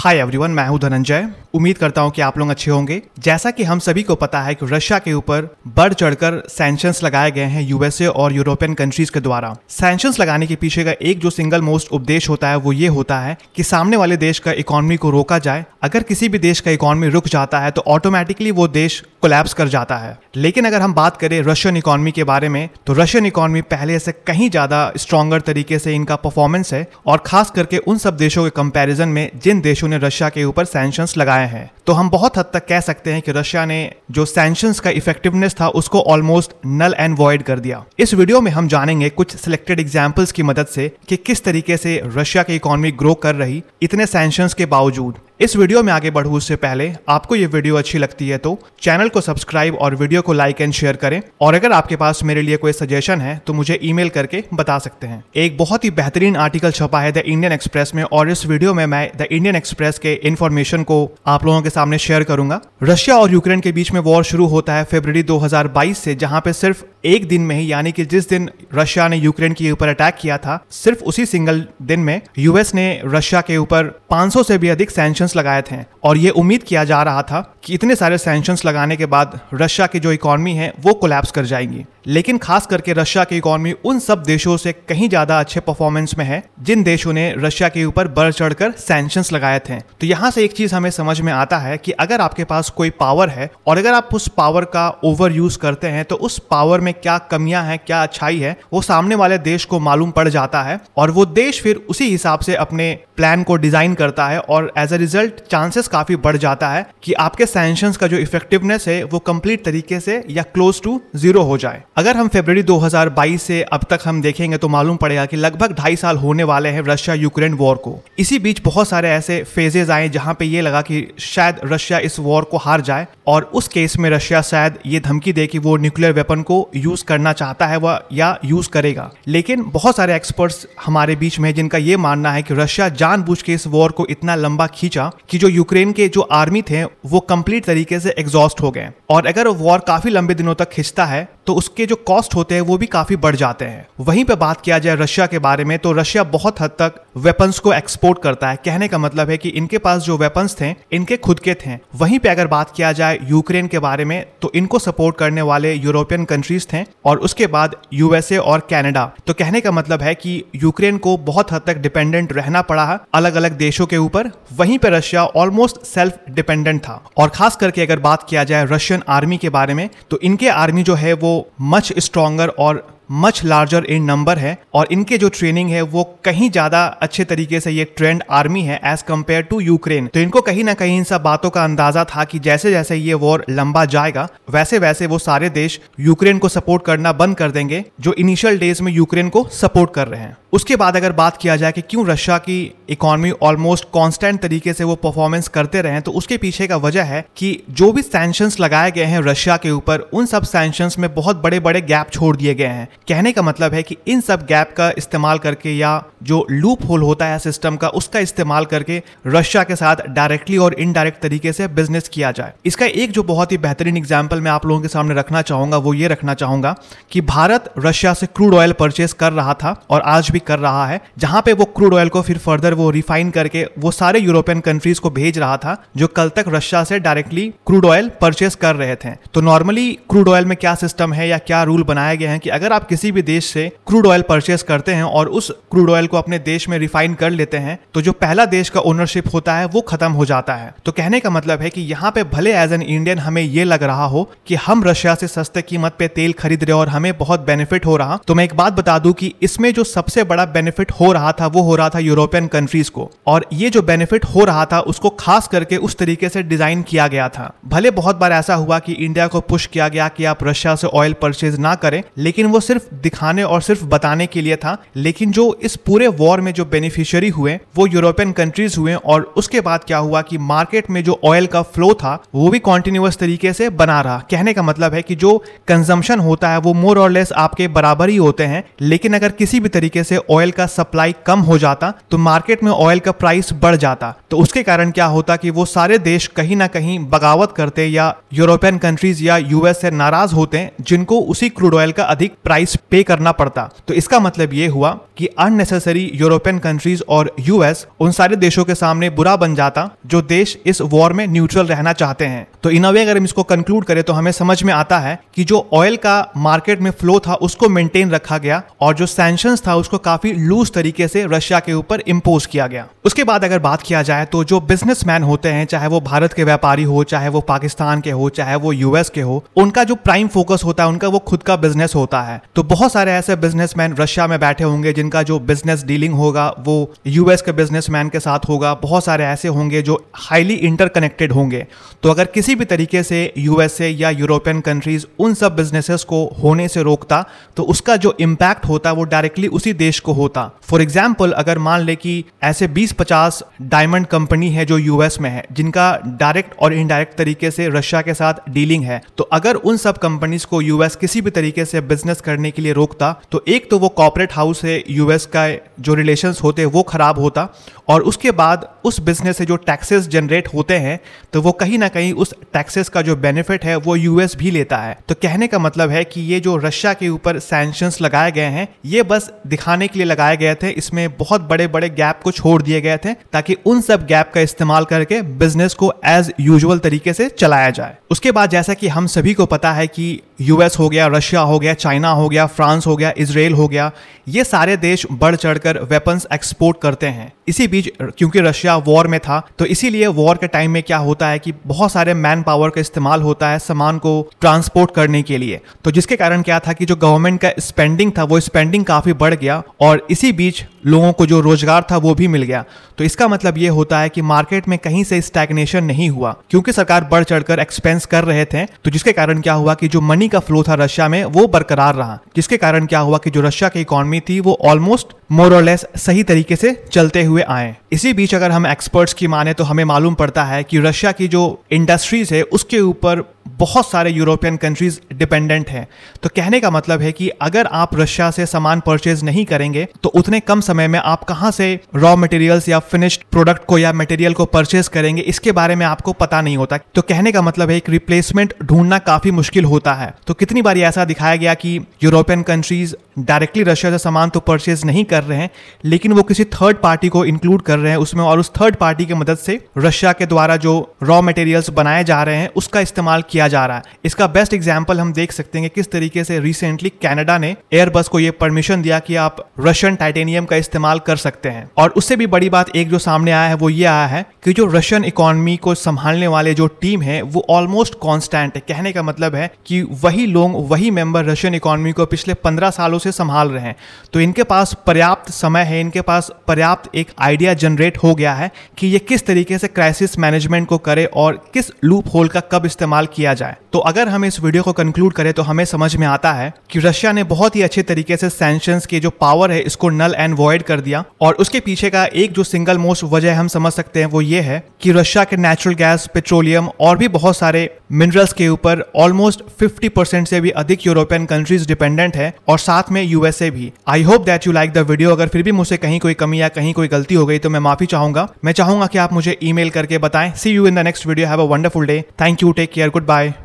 hi everyone मैं हूं धनंजय उम्मीद करता हूं कि आप लोग अच्छे होंगे जैसा कि हम सभी को पता है कि रशिया के ऊपर बढ़ चढ़कर सैंक्शंस लगाए गए हैं यूएसए और यूरोपियन कंट्रीज के द्वारा सैंक्शंस लगाने के पीछे का एक जो सिंगल मोस्ट उपदेश होता है वो ये होता है कि सामने वाले देश का इकोनॉमी को रोका जाए अगर किसी भी देश का इकोनॉमी रुक जाता है तो ऑटोमेटिकली वो देश कोलैप्स कर जाता है लेकिन अगर हम बात करें रशियन इकोनॉमी के बारे में तो रशियन इकोनॉमी पहले से कहीं ज्यादा स्ट्रॉन्गर तरीके से इनका परफॉर्मेंस है और खास करके उन सब देशों के कंपेरिजन में जिन देशों यीशु ने रशिया के ऊपर सैंक्शंस लगाए हैं तो हम बहुत हद तक कह सकते हैं कि रशिया ने जो सैंक्शंस का इफेक्टिवनेस था उसको ऑलमोस्ट नल एंड वॉइड कर दिया इस वीडियो में हम जानेंगे कुछ सिलेक्टेड एग्जाम्पल्स की मदद से कि किस तरीके से रशिया की इकोनॉमी ग्रो कर रही इतने सैंक्शंस के बावजूद इस वीडियो में आगे बढ़ू उससे पहले आपको ये वीडियो अच्छी लगती है तो चैनल को सब्सक्राइब और वीडियो को लाइक एंड शेयर करें और अगर आपके पास मेरे लिए कोई सजेशन है तो मुझे ईमेल करके बता सकते हैं एक बहुत ही बेहतरीन आर्टिकल छपा है द इंडियन एक्सप्रेस में और इस वीडियो में मैं द इंडियन एक्सप्रेस के इन्फॉर्मेशन को आप लोगों के सामने शेयर करूंगा रशिया और यूक्रेन के बीच में वॉर शुरू होता है फेबर दो से जहाँ पे सिर्फ एक दिन में ही यानी कि जिस दिन रशिया ने यूक्रेन के ऊपर अटैक किया था सिर्फ उसी सिंगल दिन में यूएस ने रशिया के ऊपर 500 से भी अधिक सैंक्शन सैंक्शंस लगाए थे और ये उम्मीद किया जा रहा था कि इतने सारे सेंशन लगाने के बाद रशिया की जो इकॉनमी है वो कोलैप्स कर जाएंगी लेकिन खास करके रशिया की इकोनॉमी उन सब देशों से कहीं ज्यादा अच्छे परफॉर्मेंस में है जिन देशों ने रशिया के ऊपर बढ़ चढ़कर सैंक्शन लगाए थे तो यहाँ से एक चीज हमें समझ में आता है कि अगर आपके पास कोई पावर है और अगर आप उस पावर का ओवर यूज करते हैं तो उस पावर में क्या कमियां हैं क्या अच्छाई है वो सामने वाले देश को मालूम पड़ जाता है और वो देश फिर उसी हिसाब से अपने प्लान को डिजाइन करता है और एज अ रिजल्ट चांसेस काफी बढ़ जाता है कि आपके सैंक्शन का जो इफेक्टिवनेस है वो कंप्लीट तरीके से या क्लोज टू जीरो हो जाए अगर हम फरवरी 2022 से अब तक हम देखेंगे तो मालूम पड़ेगा कि लगभग ढाई साल होने वाले हैं रशिया यूक्रेन वॉर को इसी बीच बहुत सारे ऐसे फेजेज आए जहां पे ये लगा कि शायद रशिया इस वॉर को हार जाए और उस केस में रशिया शायद ये धमकी दे कि वो न्यूक्लियर वेपन को यूज करना चाहता है वह या यूज करेगा लेकिन बहुत सारे एक्सपर्ट्स हमारे बीच में जिनका ये मानना है कि रशिया जानबूझ के इस वॉर को इतना लंबा खींचा कि जो यूक्रेन के जो आर्मी थे वो कंप्लीट तरीके से एग्जॉस्ट हो गए और अगर वॉर काफी लंबे दिनों तक खींचता है तो उसके जो कॉस्ट होते हैं वो भी काफ़ी बढ़ जाते हैं वहीं पर बात किया जाए रशिया के बारे में तो रशिया बहुत हद तक वेपन्स को एक्सपोर्ट करता है कहने का मतलब है कि इनके पास जो वेपन्स थे इनके खुद के थे वहीं पे अगर बात किया जाए यूक्रेन के बारे में तो इनको सपोर्ट करने वाले यूरोपियन कंट्रीज थे और उसके बाद यूएसए और कैनेडा तो कहने का मतलब है कि यूक्रेन को बहुत हद तक डिपेंडेंट रहना पड़ा है अलग अलग देशों के ऊपर वहीं पर रशिया ऑलमोस्ट सेल्फ डिपेंडेंट था और खास करके अगर बात किया जाए रशियन आर्मी के बारे में तो इनके आर्मी जो है वो मच स्ट्रॉगर और मच लार्जर इन नंबर है और इनके जो ट्रेनिंग है वो कहीं ज्यादा अच्छे तरीके से ये ट्रेंड आर्मी है एज कम्पेयर टू यूक्रेन तो इनको कहीं ना कहीं इन सब बातों का अंदाजा था कि जैसे जैसे ये वॉर लंबा जाएगा वैसे वैसे वो सारे देश यूक्रेन को सपोर्ट करना बंद कर देंगे जो इनिशियल डेज में यूक्रेन को सपोर्ट कर रहे हैं उसके बाद अगर बात किया जाए कि क्यों रशिया की इकोनॉमी ऑलमोस्ट कांस्टेंट तरीके से वो परफॉर्मेंस करते रहे तो उसके पीछे का वजह है कि जो भी सैंक्शंस लगाए गए हैं रशिया के ऊपर उन सब सैंक्शंस में बहुत बड़े बड़े गैप छोड़ दिए गए हैं कहने का मतलब है कि इन सब गैप का इस्तेमाल करके या जो लूप होल होता है सिस्टम का उसका इस्तेमाल करके रशिया के साथ डायरेक्टली और इनडायरेक्ट तरीके से बिजनेस किया जाए इसका एक जो बहुत ही बेहतरीन एग्जाम्पल मैं आप लोगों के सामने रखना चाहूंगा वो ये रखना चाहूंगा कि भारत रशिया से क्रूड ऑयल परचेस कर रहा था और आज भी कर रहा है जहां पे वो क्रूड ऑयल को फिर फर्दर वो रिफाइन करके वो सारे यूरोपियन कंट्रीज को भेज रहा था जो कल तक रशिया से डायरेक्टली क्रूड ऑयल परचेस कर रहे थे तो नॉर्मली क्रूड ऑयल में क्या सिस्टम है या क्या रूल बनाए गए हैं कि अगर आप किसी भी देश से क्रूड ऑयल परचेस करते हैं और उस क्रूड ऑयल को अपने देश में रिफाइन कर लेते हैं तो जो पहला देश का ओनरशिप होता है वो खत्म हो जाता है तो कहने का मतलब है कि यहाँ पे भले एज एन इंडियन हमें ये लग रहा हो कि हम रशिया से सस्ते कीमत पे तेल खरीद रहे और हमें बहुत बेनिफिट हो रहा तो मैं एक बात बता दू की इसमें जो सबसे बड़ा बेनिफिट हो रहा था वो हो रहा था यूरोपियन कंट्रीज को और ये जो बेनिफिट हो रहा था उसको खास करके उस तरीके से डिजाइन किया गया था भले बहुत बार ऐसा हुआ कि इंडिया को पुश किया गया कि आप रशिया से ऑयल परचेज ना करें लेकिन वो सिर्फ सिर्फ दिखाने और सिर्फ बताने के लिए था लेकिन जो इस पूरे वॉर में जो बेनिफिशियरी हुए वो यूरोपियन कंट्रीज हुए और उसके बाद क्या हुआ कि मार्केट में जो ऑयल का फ्लो था वो भी कॉन्टिन्यूस तरीके से बना रहा कहने का मतलब है कि जो कंजम्पशन होता है वो मोर और लेस आपके बराबर ही होते हैं लेकिन अगर किसी भी तरीके से ऑयल का सप्लाई कम हो जाता तो मार्केट में ऑयल का प्राइस बढ़ जाता तो उसके कारण क्या होता कि वो सारे देश कहीं ना कहीं बगावत करते या यूरोपियन कंट्रीज या यूएस से नाराज होते हैं जिनको उसी क्रूड ऑयल का अधिक प्राइस प्राइस पे करना पड़ता तो इसका मतलब ये हुआ कि अननेसेसरी यूरोपियन कंट्रीज और यूएस उन सारे देशों के सामने बुरा बन जाता जो देश इस वॉर में न्यूट्रल रहना चाहते हैं तो इन अवे अगर हम इसको कंक्लूड करें तो हमें समझ में आता है कि जो ऑयल का मार्केट में फ्लो था उसको मेंटेन रखा गया और जो सैंक्शन था उसको काफी लूज तरीके से रशिया के ऊपर इम्पोज किया गया उसके बाद अगर बात किया जाए तो जो बिजनेस होते हैं चाहे वो भारत के व्यापारी हो चाहे वो पाकिस्तान के हो चाहे वो यूएस के हो उनका जो प्राइम फोकस होता है उनका वो खुद का बिजनेस होता है तो बहुत सारे ऐसे बिजनेसमैन रशिया में बैठे होंगे जिनका जो बिजनेस डीलिंग होगा वो यूएस के बिजनेसमैन के साथ होगा बहुत सारे ऐसे होंगे जो हाईली इंटरकनेक्टेड होंगे तो अगर किसी भी तरीके से यूएसए या यूरोपियन कंट्रीज उन सब बिजनेसेस को होने से रोकता तो उसका जो इम्पैक्ट होता वो डायरेक्टली उसी देश को होता फॉर एग्जाम्पल अगर मान ले कि ऐसे बीस पचास डायमंड कंपनी है जो यूएस में है जिनका डायरेक्ट और इनडायरेक्ट तरीके से रशिया के साथ डीलिंग है तो अगर उन सब कंपनीज को यूएस किसी भी तरीके से बिजनेस करने करने के लिए रोकता तो एक तो वो कॉपरेट हाउस है यूएस का जो रिलेशन होते वो ख़राब होता और उसके बाद उस बिज़नेस से जो टैक्सेस जनरेट होते हैं तो वो कहीं ना कहीं उस टैक्सेस का जो बेनिफिट है वो यूएस भी लेता है तो कहने का मतलब है कि ये जो रशिया के ऊपर सैंक्शंस लगाए गए हैं ये बस दिखाने के लिए लगाए गए थे इसमें बहुत बड़े बड़े गैप को छोड़ दिए गए थे ताकि उन सब गैप का इस्तेमाल करके बिजनेस को एज यूजल तरीके से चलाया जाए उसके बाद जैसा कि हम सभी को पता है कि यूएस हो गया रशिया हो गया चाइना हो हो गया फ्रांस हो गया इसराइल हो गया ये सारे देश बढ़ चढ़कर वेपन्स एक्सपोर्ट करते हैं इसी बीच क्योंकि रशिया वॉर में था तो इसीलिए वॉर के टाइम में क्या होता है कि बहुत सारे मैन पावर का इस्तेमाल होता है सामान को ट्रांसपोर्ट करने के लिए तो जिसके कारण क्या था कि जो गवर्नमेंट का स्पेंडिंग था वो स्पेंडिंग काफी बढ़ गया और इसी बीच लोगों को जो रोजगार था वो भी मिल गया तो इसका मतलब ये होता है कि मार्केट में कहीं से स्टैग्नेशन नहीं हुआ क्योंकि सरकार बढ़ चढ़कर एक्सपेंस कर रहे थे तो जिसके कारण क्या हुआ कि जो मनी का फ्लो था रशिया में वो बरकरार रहा जिसके कारण क्या हुआ कि जो रशिया की इकोनॉमी थी वो ऑलमोस्ट मोरलेस सही तरीके से चलते हुए आए इसी बीच अगर हम एक्सपर्ट्स की माने तो हमें मालूम पड़ता है कि रशिया की जो इंडस्ट्रीज है उसके ऊपर बहुत सारे यूरोपियन कंट्रीज डिपेंडेंट हैं तो कहने का मतलब है कि अगर आप रशिया से सामान परचेज नहीं करेंगे तो उतने कम समय में आप कहाँ से रॉ मटेरियल्स या फिनिश्ड प्रोडक्ट को या मटेरियल को परचेज करेंगे इसके बारे में आपको पता नहीं होता तो कहने का मतलब है एक रिप्लेसमेंट ढूंढना काफी मुश्किल होता है तो कितनी बार ऐसा दिखाया गया कि यूरोपियन कंट्रीज डायरेक्टली रशिया से सामान तो परचेज नहीं कर रहे हैं लेकिन वो किसी थर्ड पार्टी को इंक्लूड कर रहे हैं उसमें और उस थर्ड पार्टी की मदद से रशिया के द्वारा जो रॉ मटेरियल्स बनाए जा रहे हैं उसका इस्तेमाल किया किया जा रहा है इसका बेस्ट एग्जाम्पल हम देख सकते हैं किस तरीके से रिसेंटली कैनेडा ने एयरबस को यह परमिशन दिया कि आप रशियन टाइटेनियम का इस्तेमाल कर सकते हैं और उससे भी बड़ी बात एक जो सामने आया है वो ये आया है कि जो रशियन इकोनॉमी को संभालने वाले जो टीम है वो ऑलमोस्ट कॉन्स्टेंट है कहने का मतलब है कि वही लोग वही मेंबर रशियन इकोनॉमी को पिछले पंद्रह सालों से संभाल रहे हैं तो इनके पास पर्याप्त समय है इनके पास पर्याप्त एक आइडिया जनरेट हो गया है कि ये किस तरीके से क्राइसिस मैनेजमेंट को करे और किस लूप होल का कब इस्तेमाल किया जाए तो अगर हम इस वीडियो को कंक्लूड करें तो हमें समझ में आता है कि रशिया ने बहुत ही अच्छे तरीके से सैंक्शन के जो पावर है इसको नल एंड वॉइड कर दिया और उसके पीछे का एक जो सिंगल मोस्ट वजह हम समझ सकते हैं वो ये है कि रशिया के नेचुरल गैस पेट्रोलियम और भी बहुत सारे मिनरल्स के ऊपर ऑलमोस्ट 50 परसेंट से भी अधिक यूरोपियन कंट्रीज डिपेंडेंट है और साथ में यूएसए भी I hope that you like the video अगर फिर भी मुझसे कहीं कोई कमी या कहीं कोई गलती हो गई तो मैं माफी चाहूंगा मैं चाहूंगा कि आप मुझे ईमेल करके बताएं see you in the next video have a wonderful day thank you take care good bye